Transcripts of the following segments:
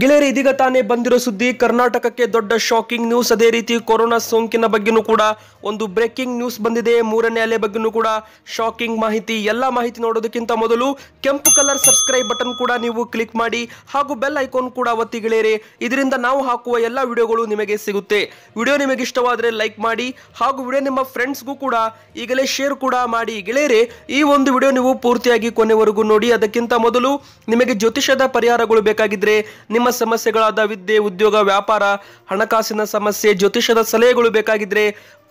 ಗೆಳೆಯರು ಇದೀಗ ತಾನೇ ಬಂದಿರೋ ಸುದ್ದಿ ಕರ್ನಾಟಕಕ್ಕೆ ದೊಡ್ಡ ಶಾಕಿಂಗ್ ನ್ಯೂಸ್ ಅದೇ ರೀತಿ ಕೊರೋನಾ ಸೋಂಕಿನ ಬಗ್ಗೆನೂ ಕೂಡ ಒಂದು ಬ್ರೇಕಿಂಗ್ ನ್ಯೂಸ್ ಬಂದಿದೆ ಮೂರನೇ ಅಲೆ ಬಗ್ಗೆನೂ ಕೂಡ ಶಾಕಿಂಗ್ ಮಾಹಿತಿ ಎಲ್ಲ ಮಾಹಿತಿ ನೋಡೋದಕ್ಕಿಂತ ಮೊದಲು ಕೆಂಪು ಕಲರ್ ಸಬ್ಸ್ಕ್ರೈಬ್ ಬಟನ್ ಕೂಡ ನೀವು ಕ್ಲಿಕ್ ಮಾಡಿ ಹಾಗೂ ಬೆಲ್ ಐಕಾನ್ ಕೂಡ ಒತ್ತಿ ಗೆಳೆಯರೆ ಇದರಿಂದ ನಾವು ಹಾಕುವ ಎಲ್ಲ ವಿಡಿಯೋಗಳು ನಿಮಗೆ ಸಿಗುತ್ತೆ ವಿಡಿಯೋ ನಿಮಗೆ ಇಷ್ಟವಾದರೆ ಲೈಕ್ ಮಾಡಿ ಹಾಗೂ ವಿಡಿಯೋ ನಿಮ್ಮ ಫ್ರೆಂಡ್ಸ್ಗೂ ಕೂಡ ಈಗಲೇ ಶೇರ್ ಕೂಡ ಮಾಡಿ ಗೆಳೆಯರೆ ಈ ಒಂದು ವಿಡಿಯೋ ನೀವು ಪೂರ್ತಿಯಾಗಿ ಕೊನೆವರೆಗೂ ನೋಡಿ ಅದಕ್ಕಿಂತ ಮೊದಲು ನಿಮಗೆ ಜ್ಯೋತಿಷದ ಪರಿಹಾರಗಳು ಬೇಕಾಗಿದ್ರೆ ನಿಮ್ಮ ಸಮಸ್ಯೆಗಳಾದ ವಿದ್ಯೆ ಉದ್ಯೋಗ ವ್ಯಾಪಾರ ಹಣಕಾಸಿನ ಸಮಸ್ಯೆ ಜ್ಯೋತಿಷದ ಸಲಹೆಗಳು ಬೇಕಾಗಿದ್ರೆ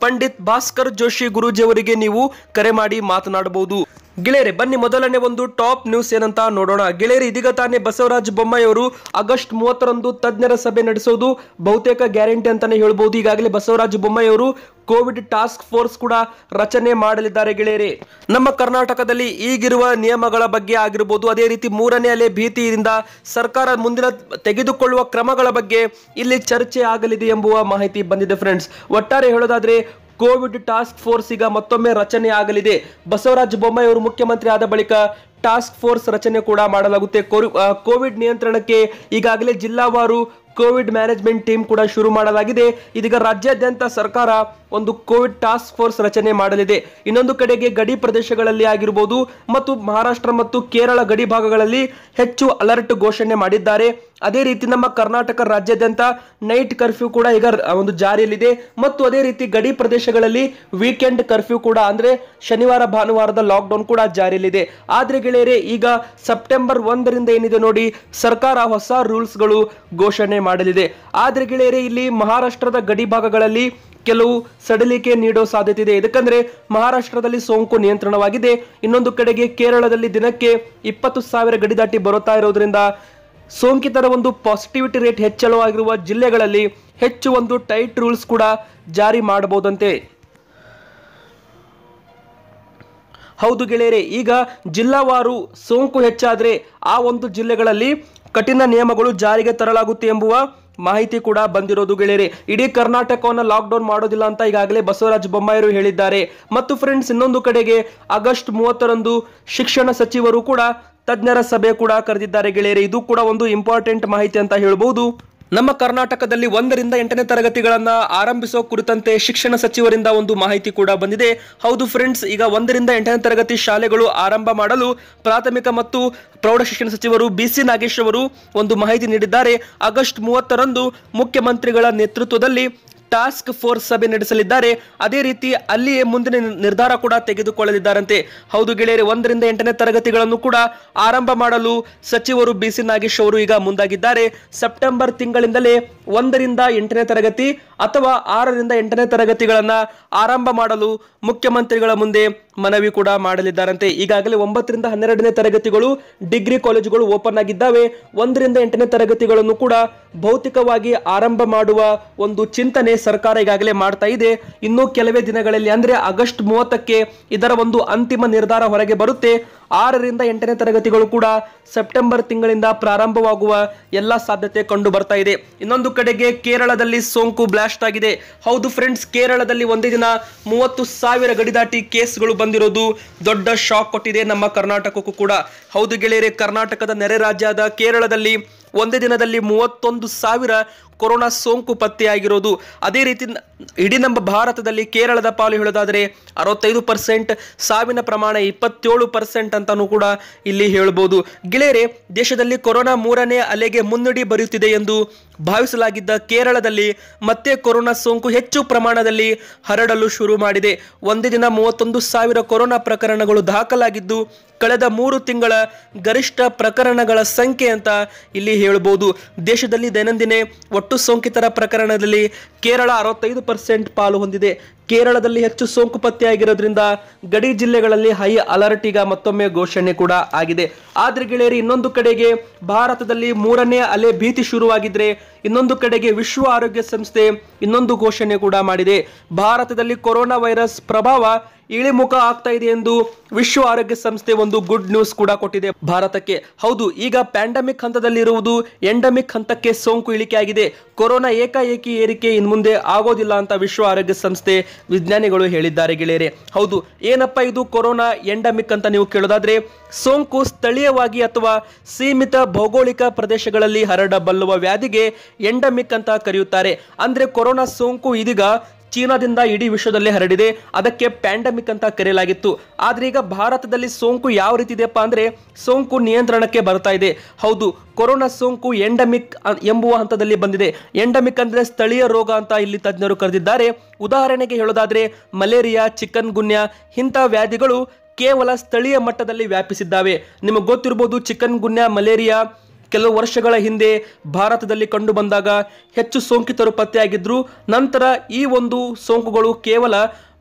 ಪಂಡಿತ್ ಭಾಸ್ಕರ್ ಜೋಶಿ ಗುರೂಜಿಯವರಿಗೆ ನೀವು ಕರೆ ಮಾಡಿ ಮಾತನಾಡಬಹುದು ಗೆಳೆಯರೆ ಬನ್ನಿ ಮೊದಲನೇ ಒಂದು ಟಾಪ್ ನ್ಯೂಸ್ ಏನಂತ ನೋಡೋಣ ಗೆಳೇರಿ ಇದೀಗ ತಾನೇ ಬಸವರಾಜ ಬೊಮ್ಮಾಯಿ ಅವರು ಆಗಸ್ಟ್ ಮೂವತ್ತರಂದು ತಜ್ಞರ ಸಭೆ ನಡೆಸೋದು ಬಹುತೇಕ ಗ್ಯಾರಂಟಿ ಅಂತಾನೆ ಹೇಳ್ಬಹುದು ಈಗಾಗಲೇ ಬಸವರಾಜ ಬೊಮ್ಮಾಯಿ ಅವರು ಕೋವಿಡ್ ಟಾಸ್ಕ್ ಫೋರ್ಸ್ ಕೂಡ ರಚನೆ ಮಾಡಲಿದ್ದಾರೆ ಗೆಳೆಯರೆ ನಮ್ಮ ಕರ್ನಾಟಕದಲ್ಲಿ ಈಗಿರುವ ನಿಯಮಗಳ ಬಗ್ಗೆ ಆಗಿರಬಹುದು ಅದೇ ರೀತಿ ಮೂರನೇ ಅಲೆ ಭೀತಿಯಿಂದ ಸರ್ಕಾರ ಮುಂದಿನ ತೆಗೆದುಕೊಳ್ಳುವ ಕ್ರಮಗಳ ಬಗ್ಗೆ ಇಲ್ಲಿ ಚರ್ಚೆ ಆಗಲಿದೆ ಎಂಬುವ ಮಾಹಿತಿ ಬಂದಿದೆ ಫ್ರೆಂಡ್ಸ್ ಒಟ್ಟಾರೆ ಹೇಳೋದಾದ್ರೆ ಕೋವಿಡ್ ಟಾಸ್ಕ್ ಫೋರ್ಸ್ ಈಗ ಮತ್ತೊಮ್ಮೆ ರಚನೆ ಆಗಲಿದೆ ಬಸವರಾಜ ಬೊಮ್ಮಾಯಿ ಅವರು ಮುಖ್ಯಮಂತ್ರಿ ಆದ ಬಳಿಕ ಟಾಸ್ಕ್ ಫೋರ್ಸ್ ರಚನೆ ಕೂಡ ಮಾಡಲಾಗುತ್ತೆ ಕೋವಿಡ್ ನಿಯಂತ್ರಣಕ್ಕೆ ಈಗಾಗಲೇ ಜಿಲ್ಲಾವಾರು ಕೋವಿಡ್ ಮ್ಯಾನೇಜ್ಮೆಂಟ್ ಟೀಮ್ ಕೂಡ ಶುರು ಮಾಡಲಾಗಿದೆ ಇದೀಗ ರಾಜ್ಯಾದ್ಯಂತ ಸರ್ಕಾರ ಒಂದು ಕೋವಿಡ್ ಟಾಸ್ಕ್ ಫೋರ್ಸ್ ರಚನೆ ಮಾಡಲಿದೆ ಇನ್ನೊಂದು ಕಡೆಗೆ ಗಡಿ ಪ್ರದೇಶಗಳಲ್ಲಿ ಆಗಿರಬಹುದು ಮತ್ತು ಮಹಾರಾಷ್ಟ್ರ ಮತ್ತು ಕೇರಳ ಗಡಿ ಭಾಗಗಳಲ್ಲಿ ಹೆಚ್ಚು ಅಲರ್ಟ್ ಘೋಷಣೆ ಮಾಡಿದ್ದಾರೆ ಅದೇ ರೀತಿ ನಮ್ಮ ಕರ್ನಾಟಕ ರಾಜ್ಯಾದ್ಯಂತ ನೈಟ್ ಕರ್ಫ್ಯೂ ಕೂಡ ಈಗ ಒಂದು ಜಾರಿಯಲ್ಲಿದೆ ಮತ್ತು ಅದೇ ರೀತಿ ಗಡಿ ಪ್ರದೇಶಗಳಲ್ಲಿ ವೀಕೆಂಡ್ ಕರ್ಫ್ಯೂ ಕೂಡ ಅಂದ್ರೆ ಶನಿವಾರ ಭಾನುವಾರದ ಲಾಕ್ಡೌನ್ ಕೂಡ ಜಾರಿಯಲ್ಲಿದೆ ಆದರೆ ಗೆಳೆಯರೆ ಈಗ ಸೆಪ್ಟೆಂಬರ್ ಒಂದರಿಂದ ಏನಿದೆ ನೋಡಿ ಸರ್ಕಾರ ಹೊಸ ರೂಲ್ಸ್ಗಳು ಘೋಷಣೆ ಮಾಡಲಿದೆ ಆದರೆ ಗೆಳೆಯರೆ ಇಲ್ಲಿ ಮಹಾರಾಷ್ಟ್ರದ ಗಡಿ ಭಾಗಗಳಲ್ಲಿ ಕೆಲವು ಸಡಿಲಿಕೆ ನೀಡೋ ಸಾಧ್ಯತೆ ಇದೆ ಇದಕ್ಕಂದ್ರೆ ಮಹಾರಾಷ್ಟ್ರದಲ್ಲಿ ಸೋಂಕು ನಿಯಂತ್ರಣವಾಗಿದೆ ಇನ್ನೊಂದು ಕಡೆಗೆ ಕೇರಳದಲ್ಲಿ ದಿನಕ್ಕೆ ಇಪ್ಪತ್ತು ಸಾವಿರ ಗಡಿ ದಾಟಿ ಬರುತ್ತಾ ಇರೋದ್ರಿಂದ ಸೋಂಕಿತರ ಒಂದು ಪಾಸಿಟಿವಿಟಿ ರೇಟ್ ಹೆಚ್ಚಳವಾಗಿರುವ ಜಿಲ್ಲೆಗಳಲ್ಲಿ ಹೆಚ್ಚು ಒಂದು ಟೈಟ್ ರೂಲ್ಸ್ ಕೂಡ ಜಾರಿ ಮಾಡಬಹುದಂತೆ ಹೌದು ಗೆಳೆಯರೆ ಈಗ ಜಿಲ್ಲಾವಾರು ಸೋಂಕು ಹೆಚ್ಚಾದರೆ ಆ ಒಂದು ಜಿಲ್ಲೆಗಳಲ್ಲಿ ಕಠಿಣ ನಿಯಮಗಳು ಜಾರಿಗೆ ತರಲಾಗುತ್ತೆ ಎಂಬುವ ಮಾಹಿತಿ ಕೂಡ ಬಂದಿರೋದು ಗೆಳೆಯರೆ ಇಡೀ ಕರ್ನಾಟಕವನ್ನು ಲಾಕ್ಡೌನ್ ಮಾಡೋದಿಲ್ಲ ಅಂತ ಈಗಾಗಲೇ ಬಸವರಾಜ ಬೊಮ್ಮಾಯಿರು ಹೇಳಿದ್ದಾರೆ ಮತ್ತು ಫ್ರೆಂಡ್ಸ್ ಇನ್ನೊಂದು ಕಡೆಗೆ ಆಗಸ್ಟ್ ಮೂವತ್ತರಂದು ಶಿಕ್ಷಣ ಸಚಿವರು ಕೂಡ ತಜ್ಞರ ಸಭೆ ಕೂಡ ಕರೆದಿದ್ದಾರೆ ಗೆಳೆಯರೆ ಇದು ಕೂಡ ಒಂದು ಇಂಪಾರ್ಟೆಂಟ್ ಮಾಹಿತಿ ಅಂತ ಹೇಳ್ಬೋದು ನಮ್ಮ ಕರ್ನಾಟಕದಲ್ಲಿ ಒಂದರಿಂದ ಎಂಟನೇ ತರಗತಿಗಳನ್ನು ಆರಂಭಿಸೋ ಕುರಿತಂತೆ ಶಿಕ್ಷಣ ಸಚಿವರಿಂದ ಒಂದು ಮಾಹಿತಿ ಕೂಡ ಬಂದಿದೆ ಹೌದು ಫ್ರೆಂಡ್ಸ್ ಈಗ ಒಂದರಿಂದ ಎಂಟನೇ ತರಗತಿ ಶಾಲೆಗಳು ಆರಂಭ ಮಾಡಲು ಪ್ರಾಥಮಿಕ ಮತ್ತು ಪ್ರೌಢ ಶಿಕ್ಷಣ ಸಚಿವರು ಬಿ ಸಿ ನಾಗೇಶ್ ಅವರು ಒಂದು ಮಾಹಿತಿ ನೀಡಿದ್ದಾರೆ ಆಗಸ್ಟ್ ಮೂವತ್ತರಂದು ಮುಖ್ಯಮಂತ್ರಿಗಳ ನೇತೃತ್ವದಲ್ಲಿ ಟಾಸ್ಕ್ ಫೋರ್ಸ್ ಸಭೆ ನಡೆಸಲಿದ್ದಾರೆ ಅದೇ ರೀತಿ ಅಲ್ಲಿಯೇ ಮುಂದಿನ ನಿರ್ಧಾರ ಕೂಡ ತೆಗೆದುಕೊಳ್ಳಲಿದ್ದಾರಂತೆ ಹೌದು ಗೆಳೆಯರೆ ಒಂದರಿಂದ ಎಂಟನೇ ತರಗತಿಗಳನ್ನು ಕೂಡ ಆರಂಭ ಮಾಡಲು ಸಚಿವರು ಬಿ ಸಿ ನಾಗೇಶ್ ಅವರು ಈಗ ಮುಂದಾಗಿದ್ದಾರೆ ಸೆಪ್ಟೆಂಬರ್ ತಿಂಗಳಿಂದಲೇ ಒಂದರಿಂದ ಎಂಟನೇ ತರಗತಿ ಅಥವಾ ಆರರಿಂದ ಎಂಟನೇ ತರಗತಿಗಳನ್ನು ಆರಂಭ ಮಾಡಲು ಮುಖ್ಯಮಂತ್ರಿಗಳ ಮುಂದೆ ಮನವಿ ಕೂಡ ಮಾಡಲಿದ್ದಾರಂತೆ ಈಗಾಗಲೇ ಒಂಬತ್ತರಿಂದ ಹನ್ನೆರಡನೇ ತರಗತಿಗಳು ಡಿಗ್ರಿ ಕಾಲೇಜುಗಳು ಓಪನ್ ಆಗಿದ್ದಾವೆ ಒಂದರಿಂದ ಎಂಟನೇ ತರಗತಿಗಳನ್ನು ಕೂಡ ಭೌತಿಕವಾಗಿ ಆರಂಭ ಮಾಡುವ ಒಂದು ಚಿಂತನೆ ಸರ್ಕಾರ ಈಗಾಗಲೇ ಮಾಡ್ತಾ ಇದೆ ಇನ್ನು ಕೆಲವೇ ದಿನಗಳಲ್ಲಿ ಅಂದ್ರೆ ಆಗಸ್ಟ್ ಮೂವತ್ತಕ್ಕೆ ಇದರ ಒಂದು ಅಂತಿಮ ನಿರ್ಧಾರ ಹೊರಗೆ ಬರುತ್ತೆ ಆರರಿಂದ ಎಂಟನೇ ತರಗತಿಗಳು ಕೂಡ ಸೆಪ್ಟೆಂಬರ್ ತಿಂಗಳಿಂದ ಪ್ರಾರಂಭವಾಗುವ ಎಲ್ಲ ಸಾಧ್ಯತೆ ಕಂಡು ಬರ್ತಾ ಇದೆ ಇನ್ನೊಂದು ಕಡೆಗೆ ಕೇರಳದಲ್ಲಿ ಸೋಂಕು ಬ್ಲಾಸ್ಟ್ ಆಗಿದೆ ಹೌದು ಫ್ರೆಂಡ್ಸ್ ಕೇರಳದಲ್ಲಿ ಒಂದೇ ದಿನ ಮೂವತ್ತು ಸಾವಿರ ಗಡಿದಾಟಿ ಕೇಸ್ಗಳು ಬಂದಿರೋದು ದೊಡ್ಡ ಶಾಕ್ ಕೊಟ್ಟಿದೆ ನಮ್ಮ ಕರ್ನಾಟಕಕ್ಕೂ ಕೂಡ ಹೌದು ಗೆಳೆಯರೆ ಕರ್ನಾಟಕದ ನೆರೆ ರಾಜ್ಯದ ಕೇರಳದಲ್ಲಿ ಒಂದೇ ದಿನದಲ್ಲಿ ಮೂವತ್ತೊಂದು ಸಾವಿರ ಕೊರೋನಾ ಸೋಂಕು ಪತ್ತೆಯಾಗಿರೋದು ಅದೇ ರೀತಿ ಇಡೀ ನಮ್ಮ ಭಾರತದಲ್ಲಿ ಕೇರಳದ ಪಾಲು ಹೇಳೋದಾದರೆ ಅರವತ್ತೈದು ಪರ್ಸೆಂಟ್ ಸಾವಿನ ಪ್ರಮಾಣ ಇಪ್ಪತ್ತೇಳು ಪರ್ಸೆಂಟ್ ಅಂತಲೂ ಕೂಡ ಇಲ್ಲಿ ಹೇಳ್ಬೋದು ಗೆಳೆಯರೆ ದೇಶದಲ್ಲಿ ಕೊರೋನಾ ಮೂರನೇ ಅಲೆಗೆ ಮುನ್ನುಡಿ ಬರೆಯುತ್ತಿದೆ ಎಂದು ಭಾವಿಸಲಾಗಿದ್ದ ಕೇರಳದಲ್ಲಿ ಮತ್ತೆ ಕೊರೋನಾ ಸೋಂಕು ಹೆಚ್ಚು ಪ್ರಮಾಣದಲ್ಲಿ ಹರಡಲು ಶುರು ಮಾಡಿದೆ ಒಂದೇ ದಿನ ಮೂವತ್ತೊಂದು ಸಾವಿರ ಕೊರೋನಾ ಪ್ರಕರಣಗಳು ದಾಖಲಾಗಿದ್ದು ಕಳೆದ ಮೂರು ತಿಂಗಳ ಗರಿಷ್ಠ ಪ್ರಕರಣಗಳ ಸಂಖ್ಯೆ ಅಂತ ಇಲ್ಲಿ ಹೇಳ್ಬೋದು ದೇಶದಲ್ಲಿ ದೈನಂದಿನ ಒಟ್ಟು ಸೋಂಕಿತರ ಪ್ರಕರಣದಲ್ಲಿ ಕೇರಳ ಅರವತ್ತೈದು ಪರ್ಸೆಂಟ್ ಪಾಲು ಹೊಂದಿದೆ ಕೇರಳದಲ್ಲಿ ಹೆಚ್ಚು ಸೋಂಕು ಪತ್ತೆಯಾಗಿರೋದ್ರಿಂದ ಗಡಿ ಜಿಲ್ಲೆಗಳಲ್ಲಿ ಹೈ ಅಲರ್ಟ್ ಈಗ ಮತ್ತೊಮ್ಮೆ ಘೋಷಣೆ ಕೂಡ ಆಗಿದೆ ಆದ್ರೆ ಗೆಳೆಯರಿ ಇನ್ನೊಂದು ಕಡೆಗೆ ಭಾರತದಲ್ಲಿ ಮೂರನೇ ಅಲೆ ಭೀತಿ ಶುರುವಾಗಿದ್ರೆ ಇನ್ನೊಂದು ಕಡೆಗೆ ವಿಶ್ವ ಆರೋಗ್ಯ ಸಂಸ್ಥೆ ಇನ್ನೊಂದು ಘೋಷಣೆ ಕೂಡ ಮಾಡಿದೆ ಭಾರತದಲ್ಲಿ ಕೊರೋನಾ ವೈರಸ್ ಪ್ರಭಾವ ಇಳಿಮುಖ ಆಗ್ತಾ ಇದೆ ಎಂದು ವಿಶ್ವ ಆರೋಗ್ಯ ಸಂಸ್ಥೆ ಒಂದು ಗುಡ್ ನ್ಯೂಸ್ ಕೂಡ ಕೊಟ್ಟಿದೆ ಭಾರತಕ್ಕೆ ಹೌದು ಈಗ ಪ್ಯಾಂಡಮಿಕ್ ಹಂತದಲ್ಲಿರುವುದು ಎಂಡಮಿಕ್ ಹಂತಕ್ಕೆ ಸೋಂಕು ಇಳಿಕೆ ಆಗಿದೆ ಕೊರೋನಾ ಏಕಾಏಕಿ ಏರಿಕೆ ಇನ್ಮುಂದೆ ಆಗೋದಿಲ್ಲ ಅಂತ ವಿಶ್ವ ಆರೋಗ್ಯ ಸಂಸ್ಥೆ ವಿಜ್ಞಾನಿಗಳು ಹೇಳಿದ್ದಾರೆ ಗೆಳೆಯರೆ ಹೌದು ಏನಪ್ಪ ಇದು ಕೊರೋನಾ ಎಂಡಮಿಕ್ ಅಂತ ನೀವು ಕೇಳೋದಾದ್ರೆ ಸೋಂಕು ಸ್ಥಳೀಯವಾಗಿ ಅಥವಾ ಸೀಮಿತ ಭೌಗೋಳಿಕ ಪ್ರದೇಶಗಳಲ್ಲಿ ಹರಡಬಲ್ಲುವ ವ್ಯಾಧಿಗೆ ಎಂಡಮಿಕ್ ಅಂತ ಕರೆಯುತ್ತಾರೆ ಅಂದ್ರೆ ಕೊರೋನಾ ಸೋಂಕು ಇದೀಗ ಚೀನಾದಿಂದ ಇಡೀ ವಿಶ್ವದಲ್ಲಿ ಹರಡಿದೆ ಅದಕ್ಕೆ ಪ್ಯಾಂಡಮಿಕ್ ಅಂತ ಕರೆಯಲಾಗಿತ್ತು ಆದರೆ ಈಗ ಭಾರತದಲ್ಲಿ ಸೋಂಕು ಯಾವ ರೀತಿ ಇದೆಯಪ್ಪ ಅಂದರೆ ಸೋಂಕು ನಿಯಂತ್ರಣಕ್ಕೆ ಬರ್ತಾ ಇದೆ ಹೌದು ಕೊರೋನಾ ಸೋಂಕು ಎಂಡಮಿಕ್ ಎಂಬುವ ಹಂತದಲ್ಲಿ ಬಂದಿದೆ ಎಂಡಮಿಕ್ ಅಂದರೆ ಸ್ಥಳೀಯ ರೋಗ ಅಂತ ಇಲ್ಲಿ ತಜ್ಞರು ಕರೆದಿದ್ದಾರೆ ಉದಾಹರಣೆಗೆ ಹೇಳೋದಾದರೆ ಮಲೇರಿಯಾ ಚಿಕನ್ ಗುನ್ಯ ಇಂಥ ವ್ಯಾಧಿಗಳು ಕೇವಲ ಸ್ಥಳೀಯ ಮಟ್ಟದಲ್ಲಿ ವ್ಯಾಪಿಸಿದ್ದಾವೆ ನಿಮಗೆ ಗೊತ್ತಿರ್ಬೋದು ಚಿಕನ್ ಗುನ್ಯ ಮಲೇರಿಯಾ ಕೆಲವು ವರ್ಷಗಳ ಹಿಂದೆ ಭಾರತದಲ್ಲಿ ಕಂಡು ಬಂದಾಗ ಹೆಚ್ಚು ಸೋಂಕಿತರು ಪತ್ತೆಯಾಗಿದ್ದರು ನಂತರ ಈ ಒಂದು ಸೋಂಕುಗಳು ಕೇವಲ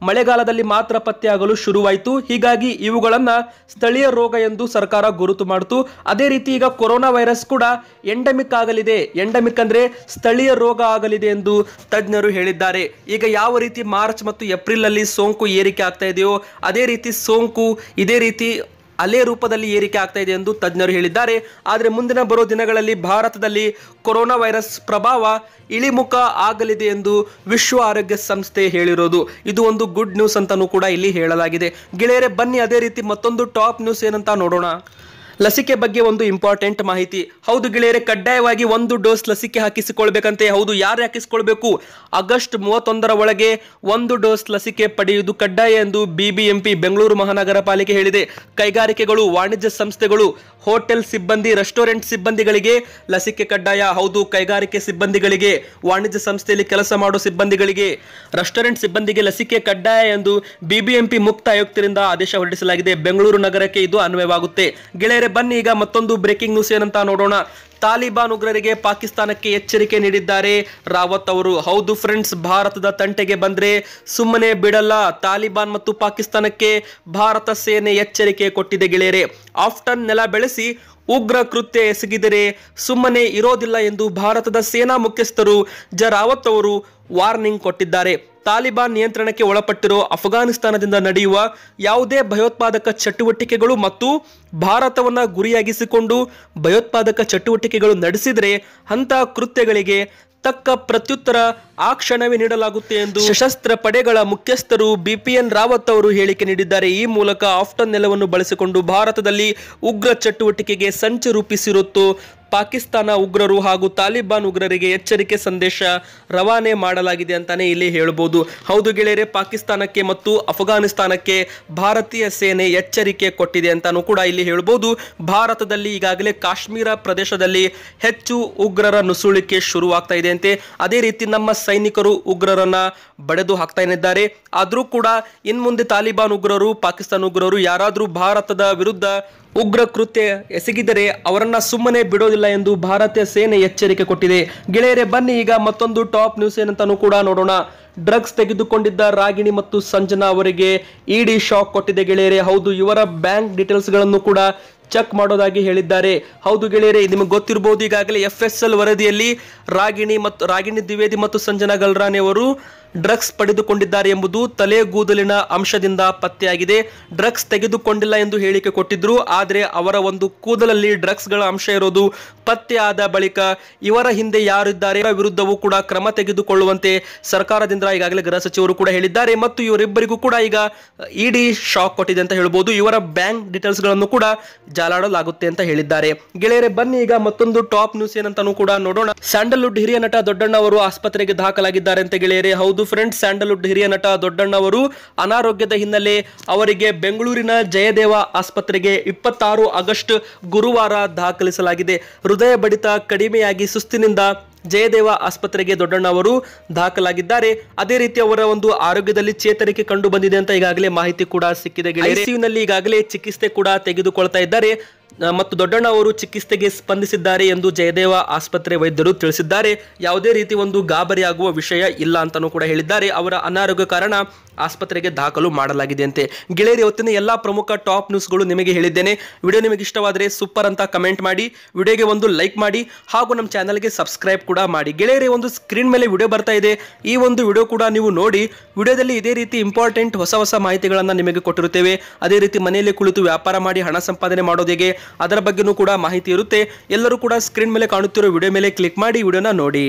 ಮಳೆಗಾಲದಲ್ಲಿ ಮಾತ್ರ ಪತ್ತೆಯಾಗಲು ಶುರುವಾಯಿತು ಹೀಗಾಗಿ ಇವುಗಳನ್ನು ಸ್ಥಳೀಯ ರೋಗ ಎಂದು ಸರ್ಕಾರ ಗುರುತು ಮಾಡಿತು ಅದೇ ರೀತಿ ಈಗ ಕೊರೋನಾ ವೈರಸ್ ಕೂಡ ಎಂಡಮಿಕ್ ಆಗಲಿದೆ ಎಂಡಮಿಕ್ ಅಂದರೆ ಸ್ಥಳೀಯ ರೋಗ ಆಗಲಿದೆ ಎಂದು ತಜ್ಞರು ಹೇಳಿದ್ದಾರೆ ಈಗ ಯಾವ ರೀತಿ ಮಾರ್ಚ್ ಮತ್ತು ಏಪ್ರಿಲಲ್ಲಿ ಸೋಂಕು ಏರಿಕೆ ಆಗ್ತಾ ಇದೆಯೋ ಅದೇ ರೀತಿ ಸೋಂಕು ಇದೇ ರೀತಿ ಅಲೆ ರೂಪದಲ್ಲಿ ಏರಿಕೆ ಆಗ್ತಾ ಇದೆ ಎಂದು ತಜ್ಞರು ಹೇಳಿದ್ದಾರೆ ಆದರೆ ಮುಂದಿನ ಬರೋ ದಿನಗಳಲ್ಲಿ ಭಾರತದಲ್ಲಿ ಕೊರೋನಾ ವೈರಸ್ ಪ್ರಭಾವ ಇಳಿಮುಖ ಆಗಲಿದೆ ಎಂದು ವಿಶ್ವ ಆರೋಗ್ಯ ಸಂಸ್ಥೆ ಹೇಳಿರೋದು ಇದು ಒಂದು ಗುಡ್ ನ್ಯೂಸ್ ಅಂತಾನೂ ಕೂಡ ಇಲ್ಲಿ ಹೇಳಲಾಗಿದೆ ಗೆಳೆಯರೆ ಬನ್ನಿ ಅದೇ ರೀತಿ ಮತ್ತೊಂದು ಟಾಪ್ ನ್ಯೂಸ್ ಏನಂತ ನೋಡೋಣ ಲಸಿಕೆ ಬಗ್ಗೆ ಒಂದು ಇಂಪಾರ್ಟೆಂಟ್ ಮಾಹಿತಿ ಹೌದು ಗೆಳೆಯರೆ ಕಡ್ಡಾಯವಾಗಿ ಒಂದು ಡೋಸ್ ಲಸಿಕೆ ಹಾಕಿಸಿಕೊಳ್ಬೇಕಂತೆ ಹೌದು ಯಾರು ಹಾಕಿಸಿಕೊಳ್ಬೇಕು ಆಗಸ್ಟ್ ಮೂವತ್ತೊಂದರ ಒಳಗೆ ಒಂದು ಡೋಸ್ ಲಸಿಕೆ ಪಡೆಯುವುದು ಕಡ್ಡಾಯ ಎಂದು ಬಿಬಿಎಂಪಿ ಬೆಂಗಳೂರು ಮಹಾನಗರ ಪಾಲಿಕೆ ಹೇಳಿದೆ ಕೈಗಾರಿಕೆಗಳು ವಾಣಿಜ್ಯ ಸಂಸ್ಥೆಗಳು ಹೋಟೆಲ್ ಸಿಬ್ಬಂದಿ ರೆಸ್ಟೋರೆಂಟ್ ಸಿಬ್ಬಂದಿಗಳಿಗೆ ಲಸಿಕೆ ಕಡ್ಡಾಯ ಹೌದು ಕೈಗಾರಿಕೆ ಸಿಬ್ಬಂದಿಗಳಿಗೆ ವಾಣಿಜ್ಯ ಸಂಸ್ಥೆಯಲ್ಲಿ ಕೆಲಸ ಮಾಡುವ ಸಿಬ್ಬಂದಿಗಳಿಗೆ ರೆಸ್ಟೋರೆಂಟ್ ಸಿಬ್ಬಂದಿಗೆ ಲಸಿಕೆ ಕಡ್ಡಾಯ ಎಂದು ಬಿಬಿಎಂಪಿ ಮುಕ್ತ ಆಯುಕ್ತರಿಂದ ಆದೇಶ ಹೊರಡಿಸಲಾಗಿದೆ ಬೆಂಗಳೂರು ನಗರಕ್ಕೆ ಇದು ಅನ್ವಯವಾಗುತ್ತೆ ಗೆಳೆಯರೆ ಬನ್ನಿ ಈಗ ಮತ್ತೊಂದು ಬ್ರೇಕಿಂಗ್ ನ್ಯೂಸ್ ಏನಂತ ನೋಡೋಣ ತಾಲಿಬಾನ್ ಉಗ್ರರಿಗೆ ಪಾಕಿಸ್ತಾನಕ್ಕೆ ಎಚ್ಚರಿಕೆ ನೀಡಿದ್ದಾರೆ ರಾವತ್ ಅವರು ಹೌದು ಫ್ರೆಂಡ್ಸ್ ಭಾರತದ ತಂಟೆಗೆ ಬಂದ್ರೆ ಸುಮ್ಮನೆ ಬಿಡಲ್ಲ ತಾಲಿಬಾನ್ ಮತ್ತು ಪಾಕಿಸ್ತಾನಕ್ಕೆ ಭಾರತ ಸೇನೆ ಎಚ್ಚರಿಕೆ ಕೊಟ್ಟಿದೆ ಗೆಳೆಯರೆ ಆಫ್ಟನ್ ನೆಲ ಬೆಳೆಸಿ ಉಗ್ರ ಕೃತ್ಯ ಎಸಗಿದರೆ ಸುಮ್ಮನೆ ಇರೋದಿಲ್ಲ ಎಂದು ಭಾರತದ ಸೇನಾ ಮುಖ್ಯಸ್ಥರು ಜ ರಾವತ್ ಅವರು ವಾರ್ನಿಂಗ್ ಕೊಟ್ಟಿದ್ದಾರೆ ತಾಲಿಬಾನ್ ನಿಯಂತ್ರಣಕ್ಕೆ ಒಳಪಟ್ಟಿರುವ ಅಫ್ಘಾನಿಸ್ತಾನದಿಂದ ನಡೆಯುವ ಯಾವುದೇ ಭಯೋತ್ಪಾದಕ ಚಟುವಟಿಕೆಗಳು ಮತ್ತು ಭಾರತವನ್ನು ಗುರಿಯಾಗಿಸಿಕೊಂಡು ಭಯೋತ್ಪಾದಕ ಚಟುವಟಿಕೆಗಳು ನಡೆಸಿದರೆ ಅಂತಹ ಕೃತ್ಯಗಳಿಗೆ ತಕ್ಕ ಪ್ರತ್ಯುತ್ತರ ಆ ಕ್ಷಣವೇ ನೀಡಲಾಗುತ್ತೆ ಎಂದು ಸಶಸ್ತ್ರ ಪಡೆಗಳ ಮುಖ್ಯಸ್ಥರು ಬಿಪಿಎನ್ ರಾವತ್ ಅವರು ಹೇಳಿಕೆ ನೀಡಿದ್ದಾರೆ ಈ ಮೂಲಕ ಆಫ್ಟನ್ ನೆಲವನ್ನು ಬಳಸಿಕೊಂಡು ಭಾರತದಲ್ಲಿ ಉಗ್ರ ಚಟುವಟಿಕೆಗೆ ಸಂಚು ರೂಪಿಸಿರುತ್ತು ಪಾಕಿಸ್ತಾನ ಉಗ್ರರು ಹಾಗೂ ತಾಲಿಬಾನ್ ಉಗ್ರರಿಗೆ ಎಚ್ಚರಿಕೆ ಸಂದೇಶ ರವಾನೆ ಮಾಡಲಾಗಿದೆ ಅಂತಾನೆ ಇಲ್ಲಿ ಹೇಳಬಹುದು ಹೌದು ಗೆಳೆಯರೆ ಪಾಕಿಸ್ತಾನಕ್ಕೆ ಮತ್ತು ಅಫ್ಘಾನಿಸ್ತಾನಕ್ಕೆ ಭಾರತೀಯ ಸೇನೆ ಎಚ್ಚರಿಕೆ ಕೊಟ್ಟಿದೆ ಅಂತಾನು ಕೂಡ ಇಲ್ಲಿ ಹೇಳಬಹುದು ಭಾರತದಲ್ಲಿ ಈಗಾಗಲೇ ಕಾಶ್ಮೀರ ಪ್ರದೇಶದಲ್ಲಿ ಹೆಚ್ಚು ಉಗ್ರರ ನುಸುಳಿಕೆ ಶುರುವಾಗ್ತಾ ಇದೆ ಅಂತೆ ಅದೇ ರೀತಿ ನಮ್ಮ ಸೈನಿಕರು ಉಗ್ರರನ್ನ ಬಡೆದು ಇದ್ದಾರೆ ಆದರೂ ಕೂಡ ಇನ್ಮುಂದೆ ತಾಲಿಬಾನ್ ಉಗ್ರರು ಪಾಕಿಸ್ತಾನ ಉಗ್ರರು ಯಾರಾದರೂ ಭಾರತದ ವಿರುದ್ಧ ಉಗ್ರ ಕೃತ್ಯ ಎಸಗಿದರೆ ಅವರನ್ನ ಸುಮ್ಮನೆ ಬಿಡೋದಿಲ್ಲ ಎಂದು ಭಾರತೀಯ ಸೇನೆ ಎಚ್ಚರಿಕೆ ಕೊಟ್ಟಿದೆ ಗೆಳೆಯರೆ ಬನ್ನಿ ಈಗ ಮತ್ತೊಂದು ಟಾಪ್ ನ್ಯೂಸ್ ಏನಂತಾನೂ ಕೂಡ ನೋಡೋಣ ಡ್ರಗ್ಸ್ ತೆಗೆದುಕೊಂಡಿದ್ದ ರಾಗಿಣಿ ಮತ್ತು ಸಂಜನಾ ಅವರಿಗೆ ಇಡಿ ಶಾಕ್ ಕೊಟ್ಟಿದೆ ಗೆಳೆಯರೆ ಹೌದು ಇವರ ಬ್ಯಾಂಕ್ ಡೀಟೇಲ್ಸ್ಗಳನ್ನು ಕೂಡ ಚೆಕ್ ಮಾಡೋದಾಗಿ ಹೇಳಿದ್ದಾರೆ ಹೌದು ಗೆಳೆಯರೆ ನಿಮಗೆ ಗೊತ್ತಿರಬಹುದು ಈಗಾಗಲೇ ಎಫ್ ಎಸ್ ಎಲ್ ವರದಿಯಲ್ಲಿ ರಾಗಿಣಿ ಮತ್ತು ರಾಗಿಣಿ ದ್ವಿವೇದಿ ಮತ್ತು ಸಂಜನಾ ಗಲ್ರಾನಿ ಅವರು ಡ್ರಗ್ಸ್ ಪಡೆದುಕೊಂಡಿದ್ದಾರೆ ಎಂಬುದು ತಲೆಗೂದಲಿನ ಅಂಶದಿಂದ ಪತ್ತೆಯಾಗಿದೆ ಡ್ರಗ್ಸ್ ತೆಗೆದುಕೊಂಡಿಲ್ಲ ಎಂದು ಹೇಳಿಕೆ ಕೊಟ್ಟಿದ್ರು ಆದರೆ ಅವರ ಒಂದು ಕೂದಲಲ್ಲಿ ಡ್ರಗ್ಸ್ಗಳ ಅಂಶ ಇರೋದು ಪತ್ತೆ ಆದ ಬಳಿಕ ಇವರ ಹಿಂದೆ ಯಾರಿದ್ದಾರೆ ವಿರುದ್ಧವೂ ಕೂಡ ಕ್ರಮ ತೆಗೆದುಕೊಳ್ಳುವಂತೆ ಸರ್ಕಾರದಿಂದ ಈಗಾಗಲೇ ಗೃಹ ಸಚಿವರು ಕೂಡ ಹೇಳಿದ್ದಾರೆ ಮತ್ತು ಇವರಿಬ್ಬರಿಗೂ ಕೂಡ ಈಗ ಇಡಿ ಶಾಕ್ ಕೊಟ್ಟಿದೆ ಅಂತ ಹೇಳಬಹುದು ಇವರ ಬ್ಯಾಂಕ್ ಗಳನ್ನು ಕೂಡ ಜಾಲಾಡಲಾಗುತ್ತೆ ಅಂತ ಹೇಳಿದ್ದಾರೆ ಗೆಳೆಯರೆ ಬನ್ನಿ ಈಗ ಮತ್ತೊಂದು ಟಾಪ್ ನ್ಯೂಸ್ ಏನಂತಾನೂ ಕೂಡ ನೋಡೋಣ ಸ್ಯಾಂಡಲ್ವುಡ್ ಹಿರಿಯ ನಟ ದೊಡ್ಡಣ್ಣ ಅವರು ಆಸ್ಪತ್ರೆಗೆ ದಾಖಲಾಗಿದ್ದಾರೆ ಅಂತ ಗೆಳೆಯರೆ ಹೌದು ಫ್ರೆಂಡ್ಸ್ ಸ್ಯಾಂಡಲ್ವುಡ್ ಹಿರಿಯ ನಟ ದೊಡ್ಡಣ್ಣ ಅವರು ಅನಾರೋಗ್ಯದ ಹಿನ್ನೆಲೆ ಅವರಿಗೆ ಬೆಂಗಳೂರಿನ ಜಯದೇವ ಆಸ್ಪತ್ರೆಗೆ ಇಪ್ಪತ್ತಾರು ಆಗಸ್ಟ್ ಗುರುವಾರ ದಾಖಲಿಸಲಾಗಿದೆ ಹೃದಯ ಬಡಿತ ಕಡಿಮೆಯಾಗಿ ಸುಸ್ತಿನಿಂದ ಜಯದೇವ ಆಸ್ಪತ್ರೆಗೆ ದೊಡ್ಡಣ್ಣ ಅವರು ದಾಖಲಾಗಿದ್ದಾರೆ ಅದೇ ರೀತಿ ಅವರ ಒಂದು ಆರೋಗ್ಯದಲ್ಲಿ ಚೇತರಿಕೆ ಕಂಡು ಬಂದಿದೆ ಅಂತ ಈಗಾಗಲೇ ಮಾಹಿತಿ ಕೂಡ ಸಿಕ್ಕಿದೆ ಗೆಳೆಯರೆ ಈಗಾಗಲೇ ಚಿಕಿತ್ಸೆ ಕೂಡ ತೆಗೆದುಕೊಳ್ತಾ ಇದ್ದಾರೆ ಮತ್ತು ದೊಡ್ಡಣ್ಣ ಅವರು ಚಿಕಿತ್ಸೆಗೆ ಸ್ಪಂದಿಸಿದ್ದಾರೆ ಎಂದು ಜಯದೇವ ಆಸ್ಪತ್ರೆ ವೈದ್ಯರು ತಿಳಿಸಿದ್ದಾರೆ ಯಾವುದೇ ರೀತಿ ಒಂದು ಗಾಬರಿಯಾಗುವ ವಿಷಯ ಇಲ್ಲ ಅಂತಲೂ ಕೂಡ ಹೇಳಿದ್ದಾರೆ ಅವರ ಅನಾರೋಗ್ಯ ಕಾರಣ ಆಸ್ಪತ್ರೆಗೆ ದಾಖಲು ಮಾಡಲಾಗಿದೆ ಅಂತೆ ಗೆಳೆಯರಿ ಹೊತ್ತಿನ ಎಲ್ಲ ಪ್ರಮುಖ ಟಾಪ್ ನ್ಯೂಸ್ಗಳು ನಿಮಗೆ ಹೇಳಿದ್ದೇನೆ ವಿಡಿಯೋ ನಿಮಗೆ ಇಷ್ಟವಾದರೆ ಸೂಪರ್ ಅಂತ ಕಮೆಂಟ್ ಮಾಡಿ ವಿಡಿಯೋಗೆ ಒಂದು ಲೈಕ್ ಮಾಡಿ ಹಾಗೂ ನಮ್ಮ ಚಾನಲ್ಗೆ ಸಬ್ಸ್ಕ್ರೈಬ್ ಕೂಡ ಮಾಡಿ ಗೆಳೆಯರಿ ಒಂದು ಸ್ಕ್ರೀನ್ ಮೇಲೆ ವಿಡಿಯೋ ಬರ್ತಾ ಇದೆ ಈ ಒಂದು ವಿಡಿಯೋ ಕೂಡ ನೀವು ನೋಡಿ ವಿಡಿಯೋದಲ್ಲಿ ಇದೇ ರೀತಿ ಇಂಪಾರ್ಟೆಂಟ್ ಹೊಸ ಹೊಸ ಮಾಹಿತಿಗಳನ್ನು ನಿಮಗೆ ಕೊಟ್ಟಿರುತ್ತೇವೆ ಅದೇ ರೀತಿ ಮನೆಯಲ್ಲಿ ಕುಳಿತು ವ್ಯಾಪಾರ ಮಾಡಿ ಹಣ ಸಂಪಾದನೆ ಮಾಡೋದಿಗೆ ಅದರ ಬಗ್ಗೆನೂ ಕೂಡ ಮಾಹಿತಿ ಇರುತ್ತೆ ಎಲ್ಲರೂ ಕೂಡ ಸ್ಕ್ರೀನ್ ಮೇಲೆ ಕಾಣುತ್ತಿರುವ ವಿಡಿಯೋ ಮೇಲೆ ಕ್ಲಿಕ್ ಮಾಡಿ ವಿಡಿಯೋನ ನೋಡಿ